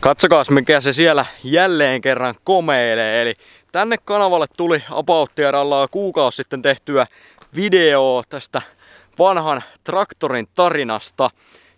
Katsokaas mikä se siellä jälleen kerran komeilee. Eli tänne kanavalle tuli apauttiaralla kuukausi sitten tehtyä videoa tästä vanhan traktorin tarinasta.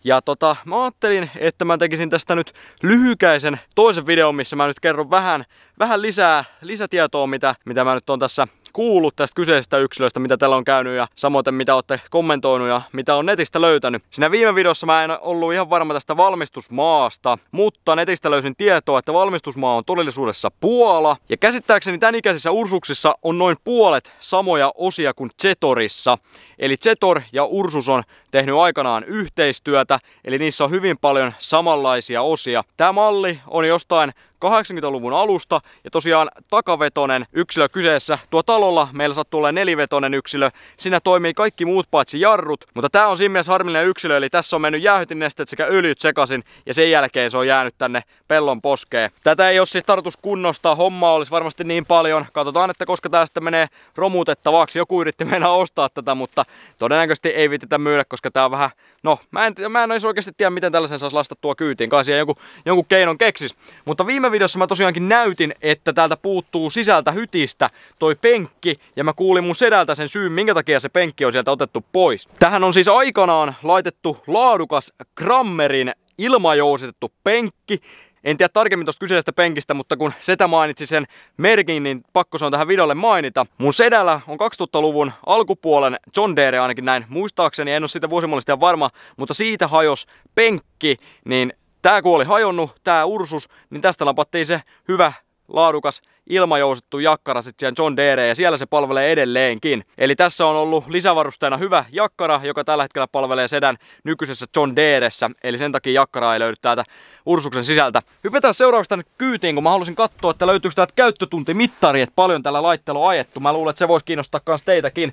Ja tota, mä ajattelin, että mä tekisin tästä nyt lyhykäisen toisen videon, missä mä nyt kerron vähän, vähän lisää, lisätietoa, mitä, mitä mä nyt on tässä kuullut tästä kyseisestä yksilöstä, mitä täällä on käynyt ja samoin mitä olette kommentoinut ja mitä on netistä löytänyt. Siinä viime videossa mä en ollut ihan varma tästä valmistusmaasta, mutta netistä löysin tietoa, että valmistusmaa on todellisuudessa Puola. Ja käsittääkseni tämän ikäisissä ursuksissa on noin puolet samoja osia kuin Zetorissa. Eli Zetor ja Ursus on tehnyt aikanaan yhteistyötä, eli niissä on hyvin paljon samanlaisia osia. Tämä malli on jostain 80-luvun alusta ja tosiaan takavetonen yksilö kyseessä. Tuo talolla meillä sattuu olla nelivetonen yksilö. Siinä toimii kaikki muut paitsi jarrut, mutta tämä on siinä mielessä harmillinen yksilö, eli tässä on mennyt jäähytinnestet sekä öljyt sekaisin ja sen jälkeen se on jäänyt tänne pellon poskeen. Tätä ei ole siis tarkoitus kunnostaa, hommaa olisi varmasti niin paljon. Katsotaan, että koska tästä menee romutettavaksi. Joku yritti mennä ostaa tätä, mutta Todennäköisesti ei vititä myydä, koska tää on vähän... No, mä en, mä en edes oikeasti tiedä, miten tällaisen saisi lastattua kyytiin. Kai siihen jonkun, jonkun keinon keksis. Mutta viime videossa mä tosiaankin näytin, että täältä puuttuu sisältä hytistä toi penkki. Ja mä kuulin mun sedältä sen syyn, minkä takia se penkki on sieltä otettu pois. Tähän on siis aikanaan laitettu laadukas Grammerin ilmajousitettu penkki en tiedä tarkemmin tuosta kyseisestä penkistä, mutta kun Setä mainitsi sen merkin, niin pakko se on tähän videolle mainita. Mun Sedällä on 2000-luvun alkupuolen John Deere ainakin näin muistaakseni, en ole sitä vuosimallista varma, mutta siitä hajos penkki, niin tää kuoli hajonnut, tää Ursus, niin tästä lapattiin se hyvä laadukas ilmajoustettu jakkara sitten siihen John Deere ja siellä se palvelee edelleenkin. Eli tässä on ollut lisävarusteena hyvä jakkara, joka tällä hetkellä palvelee sedän nykyisessä John Deeressä. Eli sen takia jakkara ei löydy täältä ursuksen sisältä. Hypätään seuraavaksi tänne kyytiin, kun mä halusin katsoa, että löytyykö täältä käyttötuntimittari, että paljon tällä laitteella on ajettu. Mä luulen, että se voisi kiinnostaa kans teitäkin.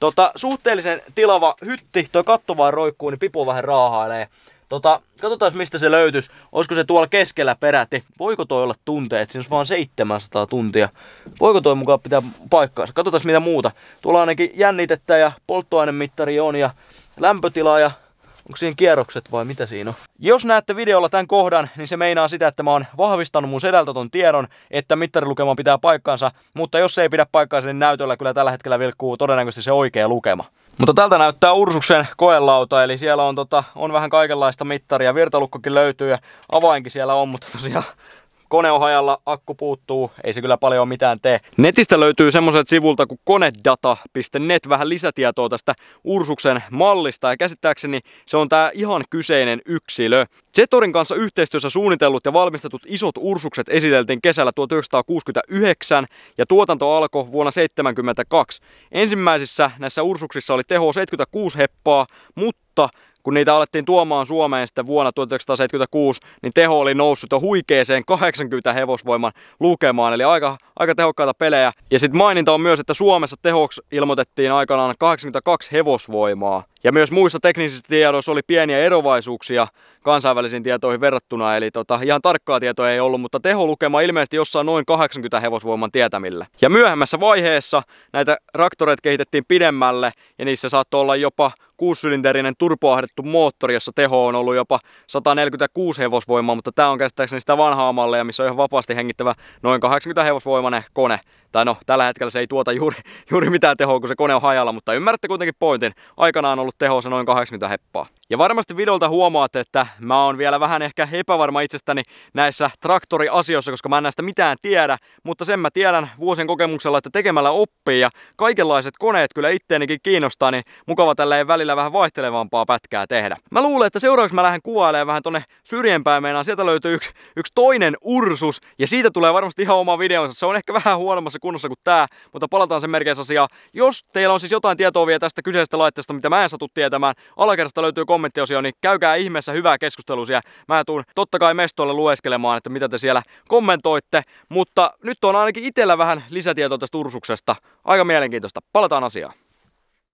Tota, suhteellisen tilava hytti, toi katto vaan roikkuu, niin pipu vähän raahailee. Tota, katsotaan mistä se löytyisi. Olisiko se tuolla keskellä peräti? Voiko toi olla tunteet? Siinä on vaan 700 tuntia. Voiko toi mukaan pitää paikkaansa? Katsotaan mitä muuta. Tuolla ainakin jännitettä ja polttoainemittari on ja lämpötila ja Onko siinä kierrokset vai mitä siinä on? Jos näette videolla tämän kohdan, niin se meinaa sitä, että mä oon vahvistanut mun sedältä ton tiedon, että mittarilukema pitää paikkaansa, mutta jos se ei pidä paikkaansa, niin näytöllä kyllä tällä hetkellä vilkkuu todennäköisesti se oikea lukema. Mutta tältä näyttää Ursuksen koelauta, eli siellä on, tota, on vähän kaikenlaista mittaria. Virtalukkokin löytyy ja avainkin siellä on, mutta tosiaan Kone on hajalla, akku puuttuu, ei se kyllä paljon mitään tee. Netistä löytyy semmoiset sivulta kuin konedata.net vähän lisätietoa tästä Ursuksen mallista ja käsittääkseni se on tää ihan kyseinen yksilö. Zetorin kanssa yhteistyössä suunnitellut ja valmistetut isot ursukset esiteltiin kesällä 1969 ja tuotanto alkoi vuonna 1972. Ensimmäisissä näissä ursuksissa oli teho 76 heppaa, mutta mutta kun niitä alettiin tuomaan Suomeen sitten vuonna 1976, niin teho oli noussut jo huikeeseen 80 hevosvoiman lukemaan, eli aika, aika tehokkaita pelejä. Ja sitten maininta on myös, että Suomessa tehoksi ilmoitettiin aikanaan 82 hevosvoimaa. Ja myös muissa teknisissä tiedoissa oli pieniä erovaisuuksia kansainvälisiin tietoihin verrattuna, eli tota, ihan tarkkaa tietoa ei ollut, mutta teholukema ilmeisesti jossain noin 80 hevosvoiman tietämillä. Ja myöhemmässä vaiheessa näitä raktoreita kehitettiin pidemmälle, ja niissä saattoi olla jopa kuusylinterinen turboahdettu moottori, jossa teho on ollut jopa 146 hevosvoimaa, mutta tämä on käsittääkseni sitä vanhaa mallia, missä on ihan vapaasti hengittävä noin 80 hevosvoimainen kone tai no tällä hetkellä se ei tuota juuri, juuri mitään tehoa, kun se kone on hajalla, mutta ymmärrätte kuitenkin pointin. Aikanaan on ollut tehoa se noin 80 heppaa. Ja varmasti videolta huomaat, että mä oon vielä vähän ehkä epävarma itsestäni näissä traktoriasioissa, koska mä en näistä mitään tiedä, mutta sen mä tiedän vuosien kokemuksella, että tekemällä oppii ja kaikenlaiset koneet kyllä itteenikin kiinnostaa, niin mukava tälleen välillä vähän vaihtelevampaa pätkää tehdä. Mä luulen, että seuraavaksi mä lähden kuvailemaan vähän tonne syrjempään meinaan, sieltä löytyy yksi, yksi toinen ursus ja siitä tulee varmasti ihan oma videonsa. Se on ehkä vähän huonommassa kunnossa kuin tää, mutta palataan sen merkeissä asiaan. Jos teillä on siis jotain tietoa vielä tästä kyseisestä laitteesta, mitä mä en satu tietämään, alakerrasta löytyy kommenttiosioon, niin käykää ihmeessä hyvää keskustelua siellä. Mä tuun totta kai mestolle lueskelemaan, että mitä te siellä kommentoitte, mutta nyt on ainakin itellä vähän lisätietoa tästä Ursuksesta. Aika mielenkiintoista. Palataan asiaan.